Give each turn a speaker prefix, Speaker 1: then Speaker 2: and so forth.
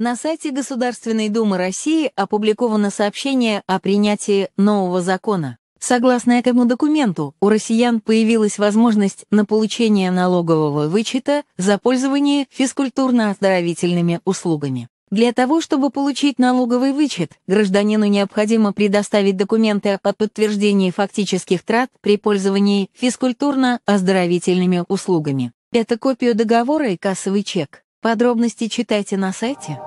Speaker 1: На сайте Государственной Думы России опубликовано сообщение о принятии нового закона. Согласно этому документу, у россиян появилась возможность на получение налогового вычета за пользование физкультурно-оздоровительными услугами. Для того, чтобы получить налоговый вычет, гражданину необходимо предоставить документы о подтверждении фактических трат при пользовании физкультурно-оздоровительными услугами. Это копию договора и кассовый чек. Подробности читайте на сайте.